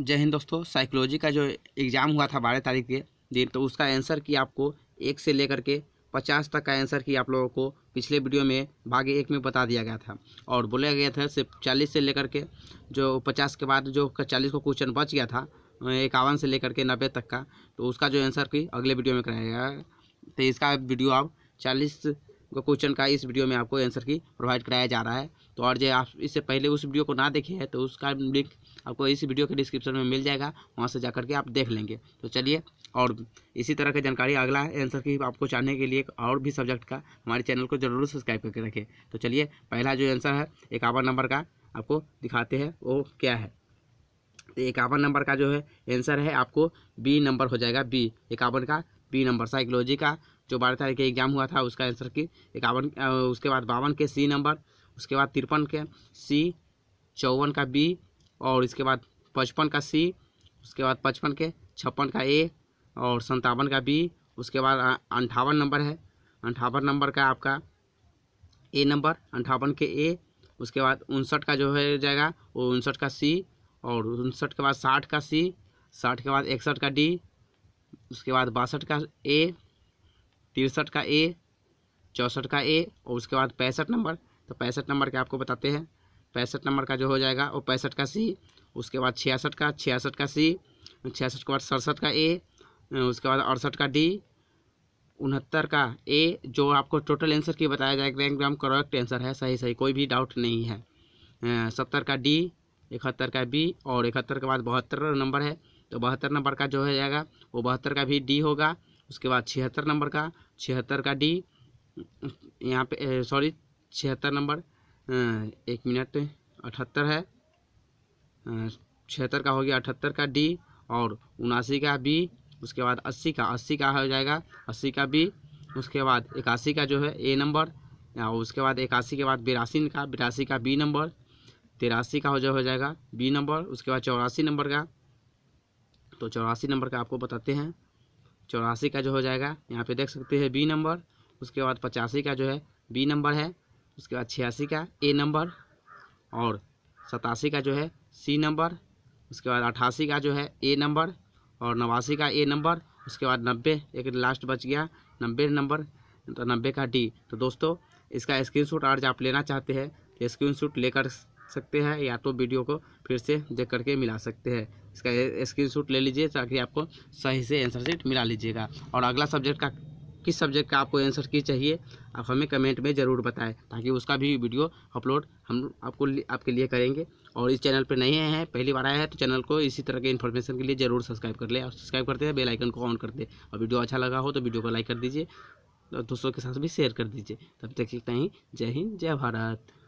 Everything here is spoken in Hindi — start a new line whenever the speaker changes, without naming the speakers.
जय हिंद दोस्तों साइकोलॉजी का जो एग्ज़ाम हुआ था बारह तारीख के दिन तो उसका आंसर की आपको एक से लेकर के पचास तक का आंसर की आप लोगों को पिछले वीडियो में भाग एक में बता दिया गया था और बोला गया था सिर्फ चालीस से लेकर के जो पचास के बाद जो चालीस को क्वेश्चन बच गया था इक्यावन से लेकर के नब्बे तक का तो उसका जो आंसर की अगले वीडियो में कराया गया तो इसका वीडियो आप चालीस क्वेश्चन का इस वीडियो में आपको आंसर की प्रोवाइड कराया जा रहा है तो और जो आप इससे पहले उस वीडियो को ना देखे हैं तो उसका लिंक आपको इस वीडियो के डिस्क्रिप्शन में मिल जाएगा वहाँ से जाकर के आप देख लेंगे तो चलिए और इसी तरह की जानकारी अगला आंसर की आपको जानने के लिए और भी सब्जेक्ट का हमारे चैनल को जरूर सब्सक्राइब करके रखें तो चलिए पहला जो आंसर है इक्यावन नंबर का आपको दिखाते हैं वो क्या है तो इक्यावन नंबर का जो है आंसर है आपको बी नंबर हो जाएगा बी इक्यावन का बी नंबर साइकोलॉजी का जो बारह तारीख का एग्जाम हुआ था उसका आंसर की इक्यावन उसके बाद बावन के सी नंबर उसके बाद तिरपन के सी चौवन का बी और इसके बाद पचपन का सी उसके बाद पचपन के छप्पन का ए और संतावन का बी उसके बाद अंठावन नंबर है अंठावन नंबर का आपका ए नंबर अंठावन के ए उसके बाद उनसठ का जो है जाएगा वो उनसठ का सी और उनसठ के बाद साठ का सी साठ के बाद इकसठ का डी उसके बाद बासठ का ए तिरसठ का ए चौंसठ का ए और उसके बाद पैंसठ नंबर तो पैंसठ नंबर के आपको बताते हैं पैंसठ नंबर का जो हो जाएगा वो पैंसठ का सी उसके बाद छियासठ का छियासठ का सी छियासठ के बाद सड़सठ का ए उसके बाद अड़सठ का डी उनहत्तर का ए जो आपको टोटल आंसर की बताया जाएगा एकदम करेक्ट आंसर है सही सही कोई भी डाउट नहीं है अं, सत्तर का डी इकहत्तर का बी और इकहत्तर के बाद बहत्तर नंबर है तो बहत्तर नंबर का जो हो जाएगा वो बहत्तर का भी डी होगा उसके बाद छिहत्तर नंबर का छिहत्तर का डी यहाँ पे सॉरी छिहत्तर नंबर एक मिनट अठहत्तर है छिहत्तर का हो गया अठहत्तर का डी और उनासी का बी उसके बाद अस्सी का अस्सी का हो जाएगा अस्सी का बी उसके बाद इक्यासी का जो है ए नंबर और उसके बाद इक्यासी के बाद बिरासी का बिरासी का बी नंबर तिरासी का हो जो हो जाएगा बी नंबर उसके बाद चौरासी नंबर का तो चौरासी नंबर का आपको बताते हैं चौरासी का जो हो जाएगा यहाँ पे देख सकते हैं बी नंबर उसके बाद पचासी का जो है बी नंबर है उसके बाद छियासी का ए नंबर और सतासी का जो है सी नंबर उसके बाद अट्ठासी का जो है ए नंबर और नवासी का ए नंबर उसके बाद नब्बे एक लास्ट बच गया नब्बे नंबर तो नब्बे का डी तो दोस्तों इसका स्क्रीन स्क्रीनशॉट आज आप लेना चाहते हैं तो स्क्रीनशॉट लेकर सकते हैं या तो वीडियो को फिर से देख करके मिला सकते हैं इसका स्क्रीनशॉट ले लीजिए ताकि आपको सही से आंसर शीट मिला लीजिएगा और अगला सब्जेक्ट का किस सब्जेक्ट का आपको आंसर की चाहिए आप हमें कमेंट में ज़रूर बताएं ताकि उसका भी वीडियो अपलोड हम आपको आपके लिए करेंगे और इस चैनल पर नए हैं पहली बार आया है तो चैनल को इसी तरह के इन्फॉर्मेशन के लिए ज़रूर सब्सक्राइब कर ले और सब्सक्राइब करते हैं बेल आइकन को ऑन कर दे और वीडियो अच्छा लगा हो तो वीडियो को लाइक कर दीजिए और दोस्तों के साथ भी शेयर कर दीजिए तब तक लेते हैं जय हिंद जय भारत